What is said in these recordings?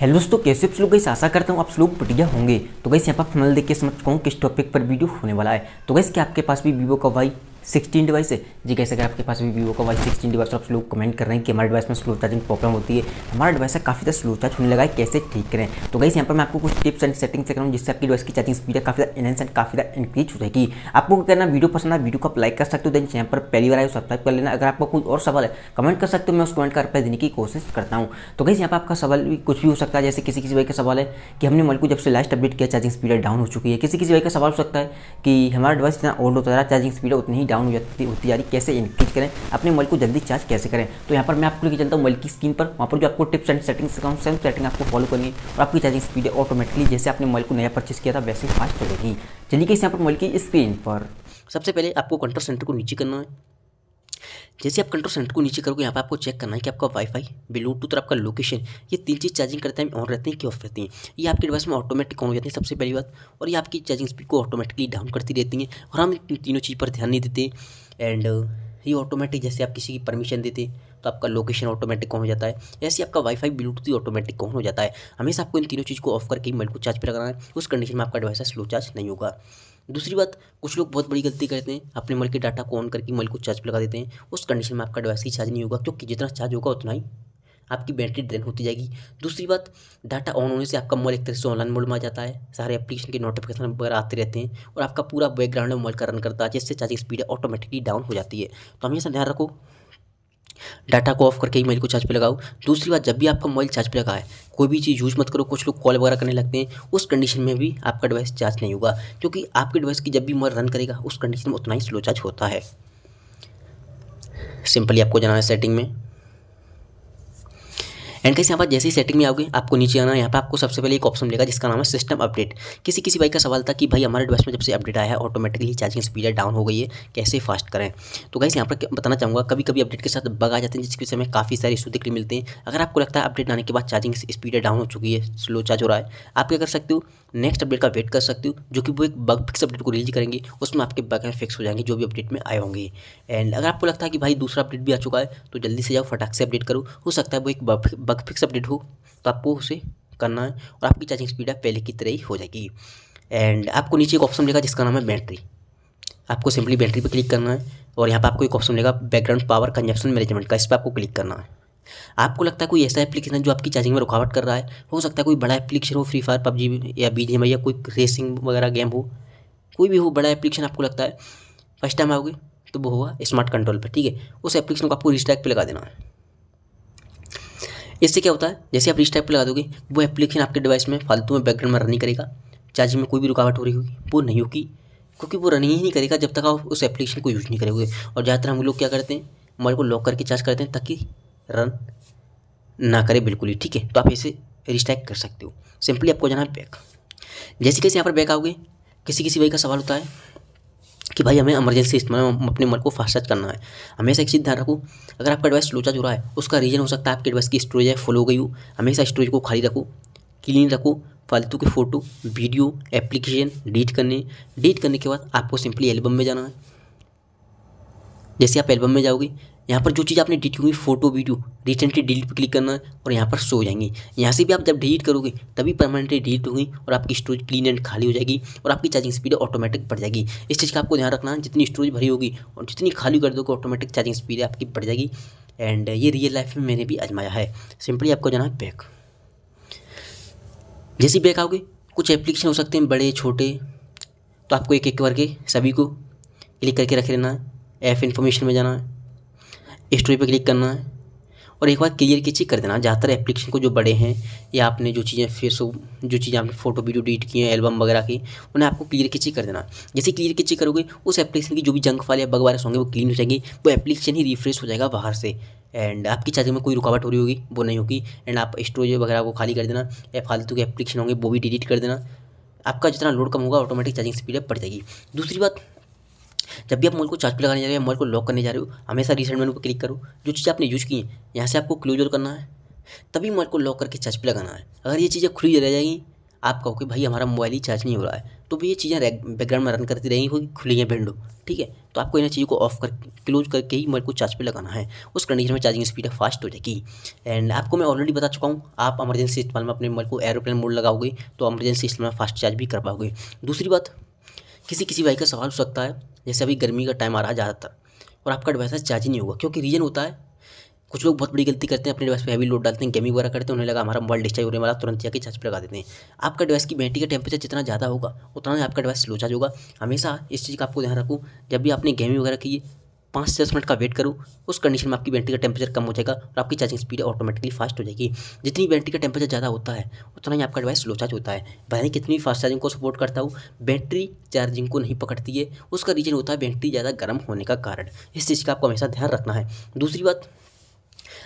hello दोस्तों कैसे आप लोग गई आशा करता हूँ आप लोग बढ़िया होंगे तो गैस यहाँ पर फनल देख के समझ हूँ किस टॉपिक पर वीडियो होने वाला है तो गैस क्या आपके पास भी वीवो का वाई सिक्सटीन डिवाइस है जी कैसे अगर आपके पास भी वीवो का वाई सिक्सटीन डिवाइस आप लोग कमेंट कर रहे हैं कि हमारे डिवाइस में स्लो चार्जिंग प्रॉब्लम होती है हमारा डिवाइस है काफ़ी ज़्यादा स्लो चार्ज होने लगा है कैसे ठीक करें तो गई यहाँ पर मैं आपको कुछ टिप्स एंड सेटिंग से कराऊँ जिससे आपकी डिवाइस की चार्जिंग स्पीड काफ़ी ज़्यादा एनहेंस एंड काफ़ी ज़्यादा इंक्रीज हो जाएगी आपको क्या करना वीडियो पसंद है वीडियो को आप लाइक कर सकते हो देन यहाँ पर पहली बार आए सब्सक्राइब कर लेना अगर आपको कोई और सवाल है कमेंट कर सकते हो मैं उस कमेंट का रिप्लाई देने की कोशिश करता हूँ तो गई यहाँ पर आपका सवाल भी कुछ भी हो सकता है जैसे किसी किसी भाई का सवाल है कि हमने मोबाइल को जब से लास्ट अपडेट किया चार्जिंग स्पीड डाउन हो चुकी है किसी किसी भाई का सवाल हो सकता है कि हमारा डिवाइस जितना ओल्ड होता रहा है चार्जिंग स्पीड उतनी ही डाउन होती होती जा रही कैसे इंक्रीज करें अपने मोबाइल को जल्दी चार्ज कैसे करें तो यहाँ पर मैं आपको लेकर चलता हूँ मोबाइल की स्क्रीन पर वहाँ पर जो आपको tips and setting same setting आपको फॉलो करेंगे और आपकी चार्जिंग स्पीड ऑटोमेटिकली जैसे आपने मोबाइल को नया परचेज किया था वैसे फास्ट चलेगी चलिए कैसे यहाँ पर मोबाइल की स्क्रीन पर सबसे पहले आपको कंट्रोल सेंटर को नीचे करना है जैसे आप कंट्रोल सेंटर को नीचे करोगे यहाँ पर आपको चेक करना है कि आपका वाईफाई ब्लूटूथ और आपका लोकेशन ये तीन चीज़ चार्जिंग करते हैं ऑन रहती हैं कि ऑफ रहती हैं ये आपके डिवाइस में ऑटोमेटिक ऑन हो जाती है सबसे पहली बात और ये आपकी चार्जिंग स्पीड को ऑटोमेटिकली डाउन करती रहती हैं और हम इन तीनों चीज़ पर ध्यान नहीं देते एंड ये ऑटोमेटिक जैसे आप किसी की परमिशन देते तो आपका लोकेशन ऑटोमेटिक ऑन हो जाता है ऐसे आपका वाईफाई ब्लूटूथ ऑटोमेटिक ऑन हो जाता है हमेशा आपको इन तीनों चीज़ को ऑफ करके ही को चार्ज पर लगाना है उस कंडीशन में आपका डिवाइस स्लो चार्ज नहीं होगा दूसरी बात कुछ लोग बहुत बड़ी गलती करते हैं अपने मोबाइल के डाटा को ऑन करके मोबाइल को चार्ज पर लगा देते हैं उस कंडीशन में आपका डिवाइस ही चार्ज नहीं होगा क्योंकि जितना चार्ज होगा उतना ही आपकी बैटरी ड्रेन होती जाएगी दूसरी बात डाटा ऑन होने से आपका मोबाइल एक तरह से ऑनलाइन मोड में आ जाता है सारे एप्लीकेशन के नोटिफिकेशन वगैरह आते रहते हैं और आपका पूरा बैकग्राउंड मोबाइल का रन करता है जिससे चार्जिंग स्पीड ऑटोमेटिकली डाउन हो जाती है तो हमेशा ध्यान रखो डाटा को ऑफ करके ईमेल को चार्ज पे लगाओ दूसरी बात जब भी आपका मोबाइल चार्ज पे लगा है कोई भी चीज़ यूज़ मत करो कुछ लोग कॉल वगैरह करने लगते हैं उस कंडीशन में भी आपका डिवाइस चार्ज नहीं होगा क्योंकि आपके डिवाइस की जब भी मोबाइल रन करेगा उस कंडीशन में उतना ही स्लो चार्ज होता है सिंपली आपको जाना है सेटिंग में एंड कैसे यहाँ पर जैसे ही सेटिंग में आओगे आपको नीचे आना यहाँ पर आपको सबसे पहले एक ऑप्शन मिलेगा जिसका नाम है सिस्टम अपडेट किसी किसी भाई का सवाल था कि भाई हमारे डिवाइस में जब से अपडेट आया है ऑटोमेटिकली चार्जिंग स्पीड डाउन हो गई है कैसे फास्ट करें तो कैसे यहाँ पर बताना चाहूँगा कभी कभी अपडेट के साथ बग आ जाते हैं जिसकी वजह से हमें काफ़ी सारे इशू देखने मिलते हैं अगर आपको लगता है अपडेट आने के बाद चार्जिंग स्पीड डाउन हो चुकी है स्लो चार्ज हो रहा है आप क्या कर सकते हो नेक्स्ट अपडेट का वेट कर सकते हो जो कि वो एक बग फिक्स अपडेट को रिलीज करेंगे उसमें आपके बग फिक्स हो जाएंगे जो भी अपडेट में आए होंगे एंड अगर आपको लगता है कि भाई दूसरा अपडेट भी आ चुका है तो जल्दी से जाओ फटाक से अपडेट करो हो सकता है वो एक बग बग फिक्स अपडेट हो तो आपको उसे करना है और आपकी चार्जिंग स्पीड आप पहले की तरह ही हो जाएगी एंड आपको नीचे एक ऑप्शन मिलेगा जिसका नाम है बैटरी आपको सिंपली बैटरी पर क्लिक करना है और यहाँ पर आपको एक ऑप्शन मिलेगा बैकग्राउंड पावर कंजप्शन मैनेजमेंट का इस पर आपको क्लिक करना है आपको लगता है कोई ऐसा एप्लीकेशन है जो आपकी चार्जिंग में रुकावट कर रहा है हो सकता है कोई बड़ा एप्लीकेशन हो फ्री फायर पबजी या बी या कोई रेसिंग वगैरह गेम हो कोई भी हो बड़ा एप्लीकेशन आपको लगता है फर्स्ट टाइम आओगे तो वो होगा स्मार्ट कंट्रोल पर ठीक है उस एप्लीकेशन को आपको रिस्टैक पर लगा देना है इससे क्या होता है जैसे आप रिस्टाइप पर लगा दोगे वो एप्लीकेशन आपके डिवाइस में फालतू में बैकग्राउंड में रनिंग करेगा चार्जिंग में कोई भी रुकावट हो रही होगी वो नहीं होगी क्योंकि वो रनिंग ही नहीं करेगा जब तक आप उस एप्लीकेशन को यूज़ नहीं करोगे और ज़्यादातर हम लोग क्या करते हैं मोबाइल को लॉक करके चार्ज करते हैं ताकि रन ना करे बिल्कुल ही ठीक है तो आप इसे रिस्टैक कर सकते हो सिंपली आपको जाना है बैक जैसे कैसे यहाँ पर बैक आओगे किसी किसी भाई का सवाल होता है कि भाई हमें इमरजेंसी इस्तेमाल अपने मन को फास्ट चार्ज करना है हमेशा एक चीज़ ध्यान रखो अगर आपका डिवाइस लोचा जुड़ा है उसका रीज़न हो सकता है आपके डिवाइस की स्टोरेज है फुल हो गई हो हमेशा स्टोरेज को खाली रखो क्लीन रखो फालतू के फ़ोटो वीडियो एप्लीकेशन डिलीट करने डिलीट करने के बाद आपको सिंपली एल्बम में जाना है जैसे आप एल्बम में जाओगे यहाँ पर जो चीज़ आपने डिलीट की फोटो वीडियो रिसेंटली डिलीट पर क्लिक करना है और यहाँ पर शो हो जाएंगी यहाँ से भी आप जब डिलीट करोगे तभी परमानेंटली डिलीट होगी और आपकी स्टोरेज क्लीन एंड खाली हो जाएगी और आपकी चार्जिंग स्पीड ऑटोमेटिक बढ़ जाएगी इस चीज़ का आपको ध्यान रखना है जितनी स्टोरेज भरी होगी और जितनी खाली कर दोगे ऑटोमेटिक चार्जिंग स्पीड आपकी बढ़ जाएगी एंड ये रियल लाइफ में मैंने भी आजमाया है सिंपली आपको जाना है बैक जैसे बैक आओगे कुछ एप्लीकेशन हो सकते हैं बड़े छोटे तो आपको एक एक करके सभी को क्लिक करके रख लेना है ऐप इन्फॉर्मेशन में जाना है स्टोरी पर क्लिक करना है और एक बार क्लियर की चीज़ कर देना ज़्यादातर एप्लीकेशन को जो बड़े हैं या आपने जो चीज़ें फिर जो चीज़ें आपने फोटो वीडियो डिलीट की हैं एल्बम वगैरह की उन्हें आपको क्लियर की चीज़ कर देना जैसे क्लियर की चीज़ करोगे उस एप्लीकेशन की जो भी जंक फाइल या बग वायरस होंगे वो क्लीन हो जाएंगे वो एप्लीकेशन ही रिफ्रेश हो जाएगा बाहर से एंड आपकी चार्जिंग में कोई रुकावट हो रही होगी वो नहीं होगी एंड आप स्टोरेज वगैरह को खाली कर देना या फालतू के एप्लीकेशन होंगे वो भी डिलीट कर देना आपका जितना लोड कम होगा ऑटोमेटिक चार्जिंग स्पीड बढ़ जाएगी दूसरी बात जब भी आप मोबाइल को चार्ज पे लगाने जा रहे हैं मोबाइल को लॉक करने जा रहे हो हमेशा रिसेंट मेनू पर क्लिक करो जो चीज़ें आपने यूज़ की हैं यहाँ से आपको क्लोज और करना है तभी मोबाइल को लॉक करके चार्ज पे लगाना है अगर ये चीज़ें खुली रह जाएंगी आप कहो कि भाई हमारा मोबाइल ही चार्ज नहीं हो रहा है तो भी ये चीज़ें बैकग्राउंड में रन करती रहेंगी कोई खुली है विंडो ठीक है तो आपको इन चीज़ों को ऑफ कर क्लोज करके ही मोबाइल को चार्ज पे लगाना है उस कंडीशन में चार्जिंग स्पीड फास्ट हो जाएगी एंड आपको मैं ऑलरेडी बता चुका हूँ आप इमरजेंसी इस्तेमाल में अपने मोबाइल को एरोप्लेन मोड लगाओगे तो इमरजेंसी इस्तेमाल में फास्ट चार्ज भी कर पाओगे दूसरी बात किसी किसी भाई का सवाल हो सकता है जैसे अभी गर्मी का टाइम आ रहा है ज़्यादातर और आपका डिवाइस चार्ज ही नहीं होगा क्योंकि रीज़न होता है कुछ लोग बहुत बड़ी गलती करते हैं अपने डिवाइस पे हैवी लोड डालते हैं गेमिंग वगैरह करते हैं उन्हें लगा हमारा मोबाइल डिस्चार्ज होने वाला तुरंत जाकर चार्ज पर लगा देते हैं आपका डिवाइस की बैटरी का टेम्परेचर जितना ज़्यादा होगा उतना ही आपका डिवाइस स्लो चार्ज होगा हमेशा इस चीज़ का आपको ध्यान रखो जब भी आपने गेमिंग वगैरह की पाँच से दस मिनट का वेट करूँ उस कंडीशन में आपकी बैटरी का टेम्परेचर कम हो जाएगा और आपकी चार्जिंग स्पीड ऑटोमेटिकली फास्ट हो जाएगी जितनी बैटरी का टेम्परेचर ज़्यादा होता है उतना ही आपका डिवाइस स्लो चार्ज होता है भाई कितनी फास्ट चार्जिंग को सपोर्ट करता हूँ बैटरी चार्जिंग को नहीं पकड़ती है उसका रीज़न होता है बैटरी ज़्यादा गर्म होने का कारण इस चीज़ का आपको हमेशा ध्यान रखना है दूसरी बात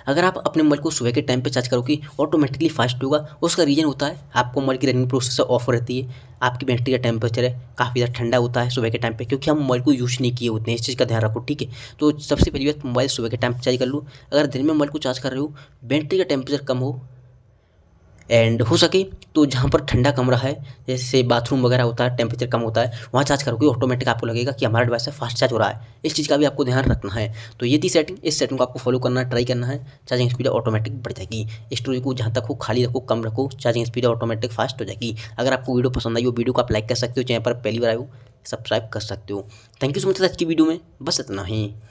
अगर आप अपने मोबाइल को सुबह के टाइम पर चार्ज करोगे ऑटोमेटिकली फास्ट होगा उसका रीज़न होता है आपको मोबाइल की रनिंग प्रोसेसर ऑफ रहती है आपकी बैटरी का टेम्परेचर है काफ़ी ज़्यादा ठंडा होता है सुबह के टाइम पे क्योंकि हम मोबाइल को यूज़ नहीं किए होते हैं इस चीज़ का ध्यान रखो ठीक है तो सबसे पहली बात मोबाइल सुबह के टाइम पर चार्ज कर लूँ अगर दिन में मोबाइल को चार्ज कर रहे हो बैटरी का टेम्परेचर कम हो एंड हो सके तो जहाँ पर ठंडा कमरा है जैसे बाथरूम वगैरह होता है टेम्परेचर कम होता है वहाँ चार्ज करोगे ऑटोमेटिक आपको लगेगा कि हमारा डिवाइस फास्ट चार्ज हो रहा है इस चीज़ का भी आपको ध्यान रखना है तो ये थी सेटिंग इस सेटिंग को आपको फॉलो करना ट्राई करना है चार्जिंग स्पीड ऑटोमेटिक बढ़ जाएगी स्टोरेज को जहाँ तक हो खाली रखो कम रखो चार्जिंग स्पीड ऑटोमेटिक फास्ट हो जाएगी अगर आपको वीडियो पसंद आई हो वीडियो को आप लाइक कर सकते हो चाहे पर पहली बार आए हो सब्सक्राइब कर सकते हो थैंक यू सो मच आज की वीडियो में बस इतना ही